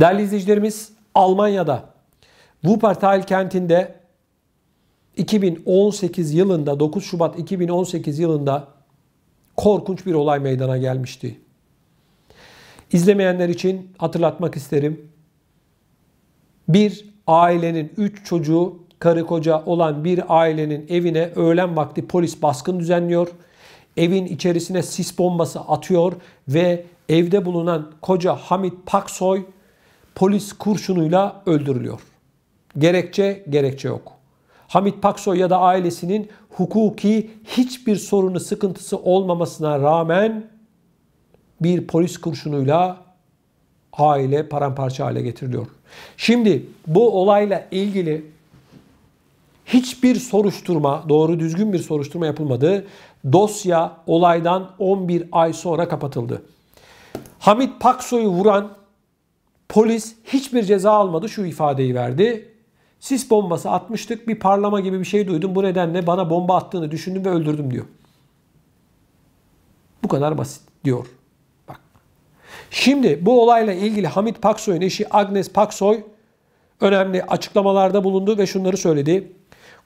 Değerli izleyicilerimiz Almanya'da Wuppertal kentinde 2018 yılında 9 Şubat 2018 yılında korkunç bir olay meydana gelmişti. İzlemeyenler için hatırlatmak isterim. Bir ailenin 3 çocuğu karı koca olan bir ailenin evine öğlen vakti polis baskın düzenliyor. Evin içerisine sis bombası atıyor ve evde bulunan koca Hamit Paksoy polis kurşunuyla öldürülüyor. Gerekçe gerekçe yok. Hamit Paksoy ya da ailesinin hukuki hiçbir sorunu sıkıntısı olmamasına rağmen bir polis kurşunuyla aile paramparça hale getiriliyor. Şimdi bu olayla ilgili hiçbir soruşturma, doğru düzgün bir soruşturma yapılmadı. Dosya olaydan 11 ay sonra kapatıldı. Hamit Paksoy'u vuran Polis hiçbir ceza almadı şu ifadeyi verdi. Sis bombası atmıştık bir parlama gibi bir şey duydum. Bu nedenle bana bomba attığını düşündüm ve öldürdüm diyor. Bu kadar basit diyor. Bak. Şimdi bu olayla ilgili Hamit Paksoy'un eşi Agnes Paksoy önemli açıklamalarda bulundu ve şunları söyledi.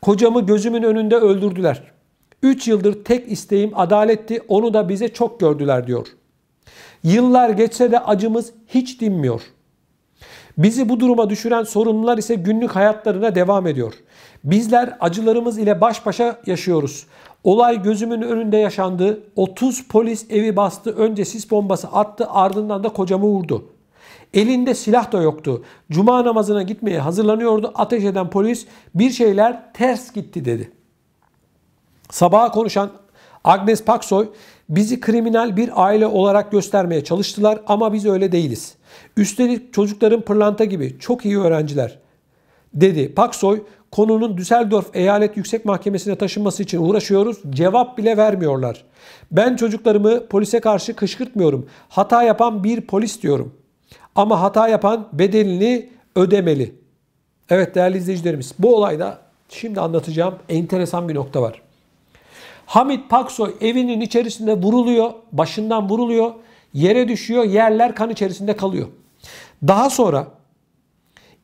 Kocamı gözümün önünde öldürdüler. 3 yıldır tek isteğim adaletti onu da bize çok gördüler diyor. Yıllar geçse de acımız hiç dinmiyor.'' Bizi bu duruma düşüren sorunlar ise günlük hayatlarına devam ediyor. Bizler acılarımız ile baş başa yaşıyoruz. Olay gözümün önünde yaşandı. 30 polis evi bastı. Önce sis bombası attı ardından da kocamı vurdu. Elinde silah da yoktu. Cuma namazına gitmeye hazırlanıyordu. Ateş eden polis bir şeyler ters gitti dedi. Sabaha konuşan Agnes Paksoy Bizi kriminal bir aile olarak göstermeye çalıştılar ama biz öyle değiliz. Üstelik çocukların pırlanta gibi çok iyi öğrenciler dedi. Paksoy konunun Düsseldorf Eyalet Yüksek Mahkemesi'ne taşınması için uğraşıyoruz. Cevap bile vermiyorlar. Ben çocuklarımı polise karşı kışkırtmıyorum. Hata yapan bir polis diyorum. Ama hata yapan bedelini ödemeli. Evet değerli izleyicilerimiz bu olayda şimdi anlatacağım enteresan bir nokta var. Hamit Paksoy evinin içerisinde vuruluyor. Başından vuruluyor. Yere düşüyor. Yerler kan içerisinde kalıyor. Daha sonra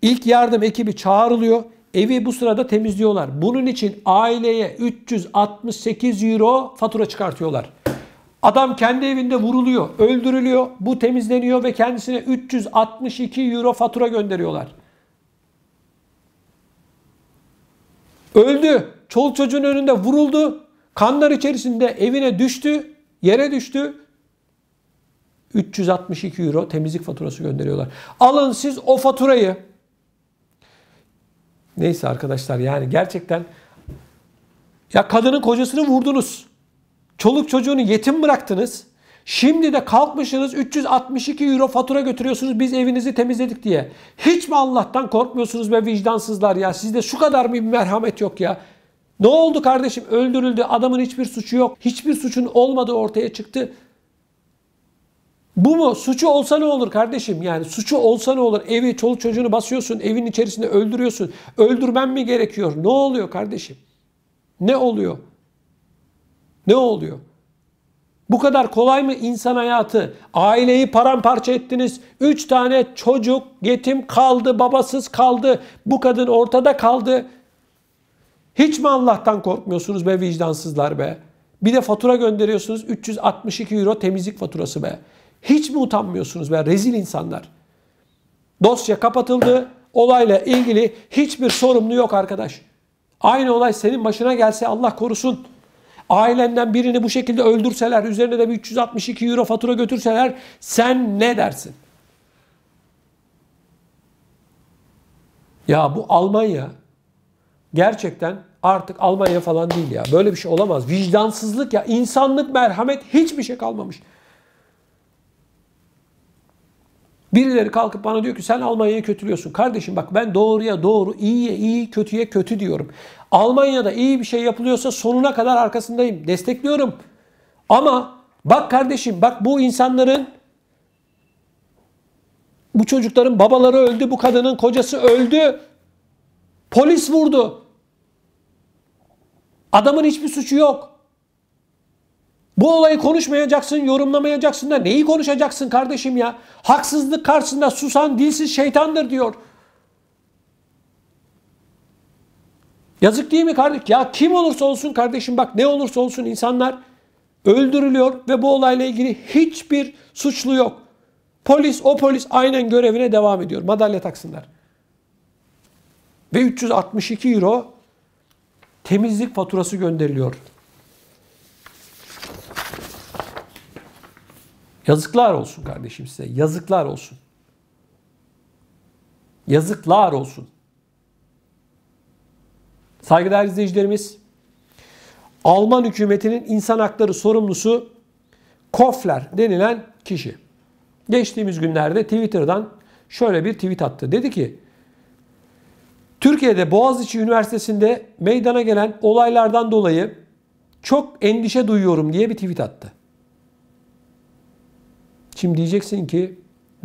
ilk yardım ekibi çağrılıyor. Evi bu sırada temizliyorlar. Bunun için aileye 368 euro fatura çıkartıyorlar. Adam kendi evinde vuruluyor, öldürülüyor. Bu temizleniyor ve kendisine 362 euro fatura gönderiyorlar. Öldü. Çoluk çocuğun önünde vuruldu. Kanlar içerisinde evine düştü, yere düştü. 362 euro temizlik faturası gönderiyorlar. Alın siz o faturayı. Neyse arkadaşlar yani gerçekten ya kadının kocasını vurdunuz. Çoluk çocuğunu yetim bıraktınız. Şimdi de kalkmışsınız 362 euro fatura götürüyorsunuz biz evinizi temizledik diye. Hiç mi Allah'tan korkmuyorsunuz be vicdansızlar ya? Sizde şu kadar mı bir merhamet yok ya. Ne oldu kardeşim? Öldürüldü. Adamın hiçbir suçu yok. Hiçbir suçun olmadığı ortaya çıktı. Bu mu? Suçu olsa ne olur kardeşim? Yani suçu olsa ne olur? Evi, çoluk çocuğunu basıyorsun, evin içerisinde öldürüyorsun. Öldürmen mi gerekiyor? Ne oluyor kardeşim? Ne oluyor? Ne oluyor? Bu kadar kolay mı insan hayatı? Aileyi paramparça ettiniz. Üç tane çocuk yetim kaldı, babasız kaldı. Bu kadın ortada kaldı. Hiç mi Allah'tan korkmuyorsunuz be vicdansızlar be? Bir de fatura gönderiyorsunuz 362 euro temizlik faturası be. Hiç mi utanmıyorsunuz be rezil insanlar? Dosya kapatıldı. Olayla ilgili hiçbir sorumlu yok arkadaş. Aynı olay senin başına gelse Allah korusun. Ailenden birini bu şekilde öldürseler, üzerine de bir 362 euro fatura götürseler sen ne dersin? Ya bu Almanya Gerçekten artık Almanya falan değil ya. Böyle bir şey olamaz. Vicdansızlık ya. insanlık, merhamet hiçbir şey kalmamış. Birileri kalkıp bana diyor ki sen Almanya'yı kötülüyorsun. Kardeşim bak ben doğruya doğru, iyiye iyi, kötüye kötü diyorum. Almanya'da iyi bir şey yapılıyorsa sonuna kadar arkasındayım. Destekliyorum. Ama bak kardeşim bak bu insanların bu çocukların babaları öldü, bu kadının kocası öldü. Polis vurdu. Adamın hiçbir suçu yok. Bu olayı konuşmayacaksın, yorumlamayacaksın da neyi konuşacaksın kardeşim ya? Haksızlık karşısında susan dilsiz şeytandır diyor. Yazık değil mi kardeş? Ya kim olursa olsun kardeşim bak ne olursa olsun insanlar öldürülüyor ve bu olayla ilgili hiçbir suçlu yok. Polis o polis aynen görevine devam ediyor. Madalya taksınlar. Ve 362 euro temizlik faturası gönderiliyor. Yazıklar olsun kardeşim size. Yazıklar olsun. Yazıklar olsun. Saygıdeğer izleyicilerimiz, Alman hükümetinin insan hakları sorumlusu Kofler denilen kişi. Geçtiğimiz günlerde Twitter'dan şöyle bir tweet attı. Dedi ki, Türkiye'de Boğaziçi Üniversitesi'nde meydana gelen olaylardan dolayı çok endişe duyuyorum diye bir tweet attı. Şimdi diyeceksin ki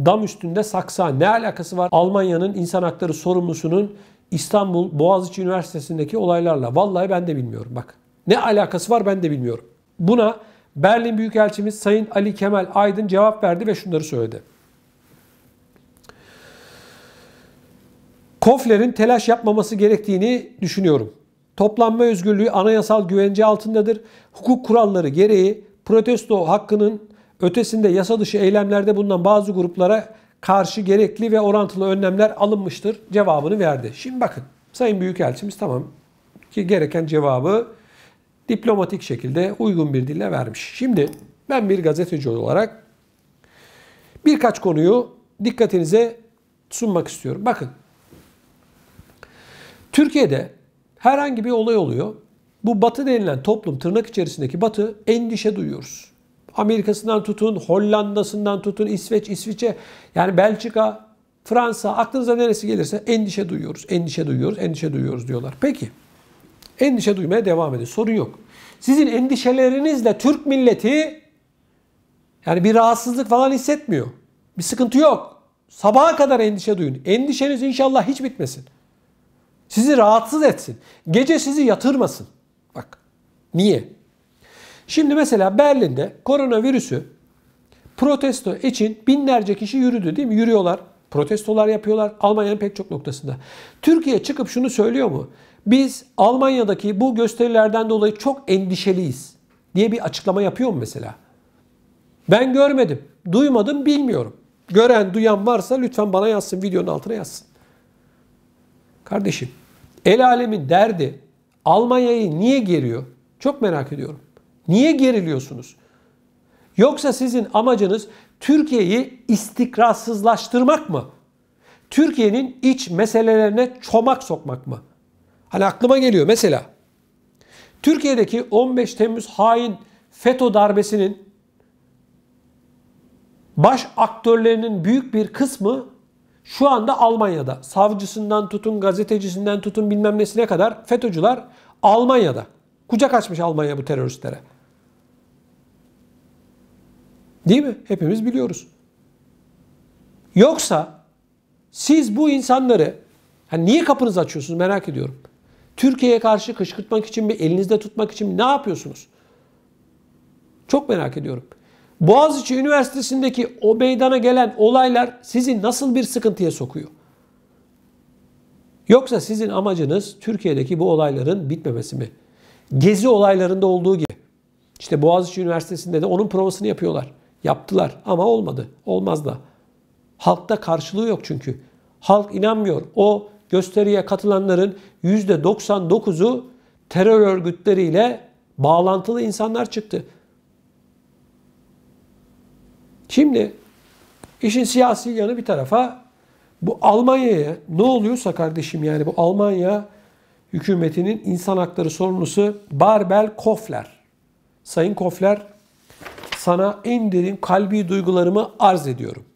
dam üstünde saksa ne alakası var Almanya'nın insan hakları sorumlusunun İstanbul Boğaziçi Üniversitesi'ndeki olaylarla? Vallahi ben de bilmiyorum bak. Ne alakası var ben de bilmiyorum. Buna Berlin Büyükelçimiz Sayın Ali Kemal Aydın cevap verdi ve şunları söyledi. Kofler'in telaş yapmaması gerektiğini düşünüyorum. Toplanma özgürlüğü anayasal güvence altındadır. Hukuk kuralları gereği protesto hakkının ötesinde yasa dışı eylemlerde bulunan bazı gruplara karşı gerekli ve orantılı önlemler alınmıştır cevabını verdi. Şimdi bakın Sayın Büyükelçimiz tamam ki gereken cevabı diplomatik şekilde uygun bir dille vermiş. Şimdi ben bir gazeteci olarak birkaç konuyu dikkatinize sunmak istiyorum. Bakın Türkiye'de herhangi bir olay oluyor. Bu batı denilen toplum tırnak içerisindeki batı endişe duyuyoruz. Amerika'sından tutun, Hollanda'sından tutun, İsveç, İsviçre, yani Belçika, Fransa, aklınıza neresi gelirse endişe duyuyoruz, endişe duyuyoruz, endişe duyuyoruz diyorlar. Peki, endişe duymaya devam edin, sorun yok. Sizin endişelerinizle Türk milleti yani bir rahatsızlık falan hissetmiyor. Bir sıkıntı yok. Sabaha kadar endişe duyun. Endişeniz inşallah hiç bitmesin. Sizi rahatsız etsin. Gece sizi yatırmasın. Bak niye? Şimdi mesela Berlin'de koronavirüsü protesto için binlerce kişi yürüdü değil mi? Yürüyorlar. Protestolar yapıyorlar Almanya'nın pek çok noktasında. Türkiye çıkıp şunu söylüyor mu? Biz Almanya'daki bu gösterilerden dolayı çok endişeliyiz diye bir açıklama yapıyor mu mesela? Ben görmedim, duymadım, bilmiyorum. Gören, duyan varsa lütfen bana yazsın, videonun altına yazsın. Kardeşim El alemin derdi Almanya'yı niye geriyor? Çok merak ediyorum. Niye geriliyorsunuz? Yoksa sizin amacınız Türkiye'yi istikrarsızlaştırmak mı? Türkiye'nin iç meselelerine çomak sokmak mı? Hani aklıma geliyor mesela. Türkiye'deki 15 Temmuz hain FETÖ darbesinin baş aktörlerinin büyük bir kısmı şu anda Almanya'da savcısından tutun, gazetecisinden tutun bilmem nesine kadar FETÖ'cüler Almanya'da. Kucak açmış Almanya bu teröristlere. Değil mi? Hepimiz biliyoruz. Yoksa siz bu insanları hani niye kapınızı açıyorsunuz merak ediyorum. Türkiye'ye karşı kışkırtmak için mi, elinizde tutmak için mi ne yapıyorsunuz? Çok merak ediyorum. Boğaziçi Üniversitesi'ndeki o meydana gelen olaylar sizi nasıl bir sıkıntıya sokuyor? Yoksa sizin amacınız Türkiye'deki bu olayların bitmemesi mi? Gezi olaylarında olduğu gibi. İşte Boğaziçi Üniversitesi'nde de onun provasını yapıyorlar. Yaptılar ama olmadı. Olmaz da. Halkta karşılığı yok çünkü. Halk inanmıyor. O gösteriye katılanların %99'u terör örgütleriyle bağlantılı insanlar çıktı. Şimdi işin siyasi yanı bir tarafa bu Almanya'ya ne oluyorsa kardeşim yani bu Almanya hükümetinin insan hakları sorumlusu Barbel Kofler. Sayın Kofler sana en derin kalbi duygularımı arz ediyorum.